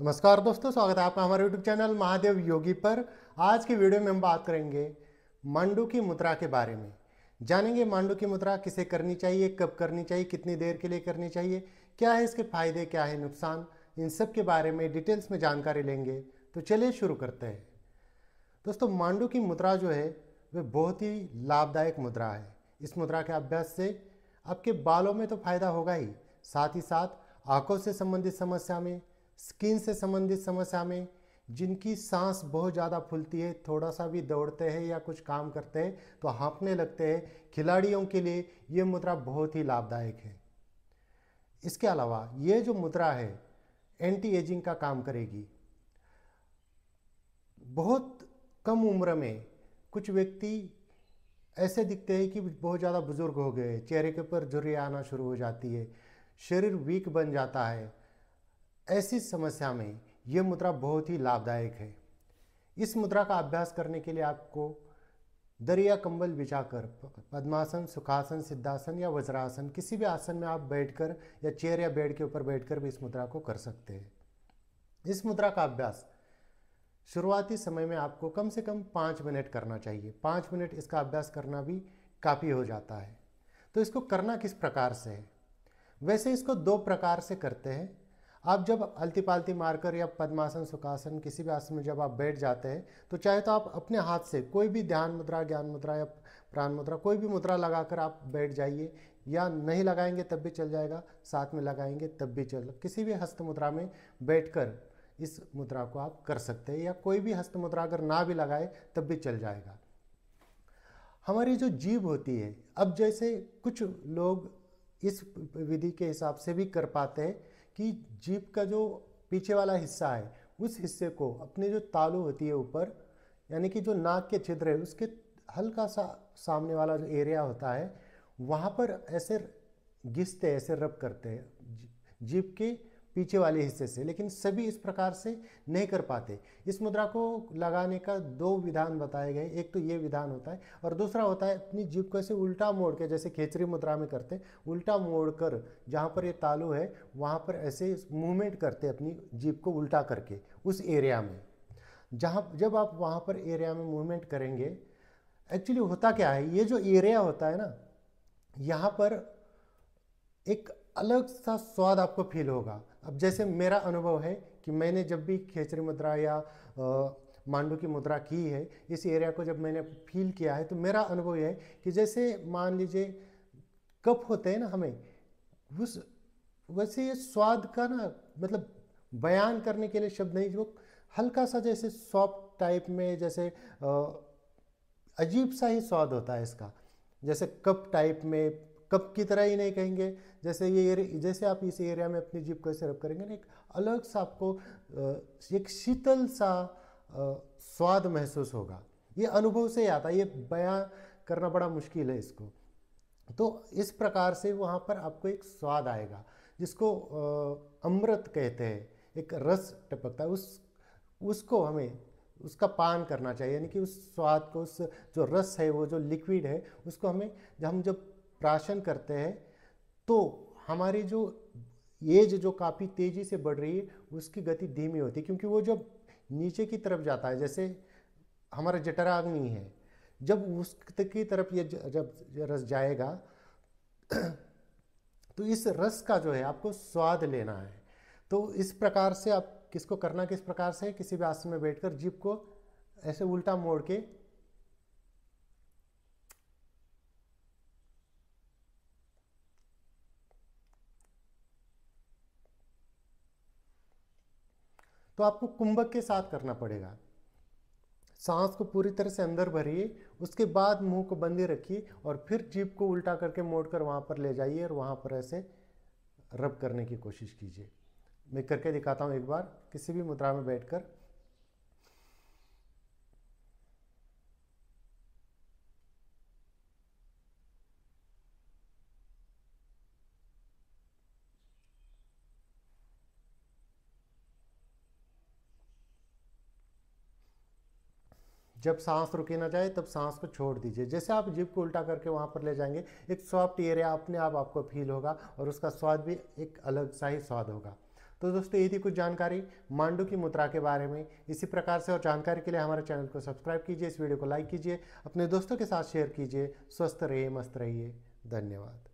नमस्कार दोस्तों स्वागत है आपका हमारे यूट्यूब चैनल महादेव योगी पर आज की वीडियो में हम बात करेंगे मांडू की मुद्रा के बारे में जानेंगे मांडू की मुद्रा किसे करनी चाहिए कब करनी चाहिए कितनी देर के लिए करनी चाहिए क्या है इसके फायदे क्या है नुकसान इन सब के बारे में डिटेल्स में जानकारी लेंगे तो चलिए शुरू करते हैं दोस्तों मांडू की मुद्रा जो है वह बहुत ही लाभदायक मुद्रा है इस मुद्रा के अभ्यास से आपके बालों में तो फायदा होगा ही साथ ही साथ आंखों से संबंधित समस्या में स्किन से संबंधित समस्या में जिनकी सांस बहुत ज़्यादा फूलती है थोड़ा सा भी दौड़ते हैं या कुछ काम करते हैं तो हाँपने लगते हैं खिलाड़ियों के लिए ये मुद्रा बहुत ही लाभदायक है इसके अलावा ये जो मुद्रा है एंटी एजिंग का काम करेगी बहुत कम उम्र में कुछ व्यक्ति ऐसे दिखते हैं कि बहुत ज़्यादा बुजुर्ग हो गए चेहरे के ऊपर झुर्रियाँ आना शुरू हो जाती है शरीर वीक बन जाता है ऐसी समस्या में ये मुद्रा बहुत ही लाभदायक है इस मुद्रा का अभ्यास करने के लिए आपको दरिया कंबल बिछाकर पद्मासन सुखासन सिद्धासन या वज्रासन किसी भी आसन में आप बैठकर या चेयर या बेड के ऊपर बैठकर भी इस मुद्रा को कर सकते हैं इस मुद्रा का अभ्यास शुरुआती समय में आपको कम से कम पाँच मिनट करना चाहिए पाँच मिनट इसका अभ्यास करना भी काफ़ी हो जाता है तो इसको करना किस प्रकार से है वैसे इसको दो प्रकार से करते हैं आप जब हल्ती पालती मारकर या पद्मासन सुखासन किसी भी आसन में जब आप बैठ जाते हैं तो चाहे तो आप अपने हाथ से कोई भी ध्यान मुद्रा ज्ञान मुद्रा या प्राण मुद्रा कोई भी मुद्रा लगाकर आप बैठ जाइए या नहीं लगाएंगे तब भी चल जाएगा साथ में लगाएंगे तब भी चल किसी भी हस्त मुद्रा में बैठ इस मुद्रा को आप कर सकते हैं या कोई भी हस्त मुद्रा अगर ना भी लगाए तब भी चल जाएगा हमारी जो जीव होती है अब जैसे कुछ लोग इस विधि के हिसाब से भी कर पाते हैं कि जीप का जो पीछे वाला हिस्सा है उस हिस्से को अपने जो तालू होती है ऊपर यानी कि जो नाक के छिद्र है उसके हल्का सा सामने वाला जो एरिया होता है वहाँ पर ऐसे घिसते ऐसे रब करते हैं जीप के पीछे वाले हिस्से से लेकिन सभी इस प्रकार से नहीं कर पाते इस मुद्रा को लगाने का दो विधान बताए गए एक तो ये विधान होता है और दूसरा होता है अपनी जीप को ऐसे उल्टा मोड़ के जैसे खेचरी मुद्रा में करते उल्टा मोड़ कर जहाँ पर ये तालू है वहाँ पर ऐसे मूवमेंट करते अपनी जीप को उल्टा करके उस एरिया में जहाँ जब आप वहाँ पर एरिया में मूवमेंट करेंगे एक्चुअली होता क्या है ये जो एरिया होता है ना यहाँ पर एक अलग सा स्वाद आपको फील होगा अब जैसे मेरा अनुभव है कि मैंने जब भी खेचरी मुद्रा या मांडू की मुद्रा की है इस एरिया को जब मैंने फील किया है तो मेरा अनुभव यह है कि जैसे मान लीजिए कप होते हैं ना हमें उस वैसे ये स्वाद का ना मतलब बयान करने के लिए शब्द नहीं वो हल्का सा जैसे सॉफ्ट टाइप में जैसे अजीब सा ही स्वाद होता है इसका जैसे कप टाइप में कप की तरह ही नहीं कहेंगे जैसे ये जैसे आप इस एरिया में अपनी जीप को ऐसे रब करेंगे ना एक अलग सा आपको एक शीतल सा स्वाद महसूस होगा ये अनुभव से ही आता है ये बयां करना बड़ा मुश्किल है इसको तो इस प्रकार से वहाँ पर आपको एक स्वाद आएगा जिसको अमृत कहते हैं एक रस टपकता है उस उसको हमें उसका पान करना चाहिए यानी कि उस स्वाद को उस जो रस है वो जो लिक्विड है उसको हमें हम जब प्राशन करते हैं तो हमारी जो एज जो काफ़ी तेज़ी से बढ़ रही है उसकी गति धीमी होती है क्योंकि वो जब नीचे की तरफ जाता है जैसे हमारा जटराग्नि है जब उसकी तरफ ये जब रस जाएगा तो इस रस का जो है आपको स्वाद लेना है तो इस प्रकार से आप किसको करना किस प्रकार से किसी भी आसन में बैठकर जीप को ऐसे उल्टा मोड़ के तो आपको कुंभक के साथ करना पड़ेगा सांस को पूरी तरह से अंदर भरिए उसके बाद मुंह को बंदे रखिए और फिर जीप को उल्टा करके मोड़ कर वहाँ पर ले जाइए और वहाँ पर ऐसे रब करने की कोशिश कीजिए मैं करके दिखाता हूँ एक बार किसी भी मुद्रा में बैठकर जब सांस रुकी ना जाए तब सांस को छोड़ दीजिए जैसे आप जीप को उल्टा करके वहाँ पर ले जाएंगे एक सॉफ्ट एरिया अपने आप आपको फील होगा और उसका स्वाद भी एक अलग सा ही स्वाद होगा तो दोस्तों ये थी कुछ जानकारी मांडू की मुद्रा के बारे में इसी प्रकार से और जानकारी के लिए हमारे चैनल को सब्सक्राइब कीजिए इस वीडियो को लाइक कीजिए अपने दोस्तों के साथ शेयर कीजिए स्वस्थ रहिए मस्त रहिए धन्यवाद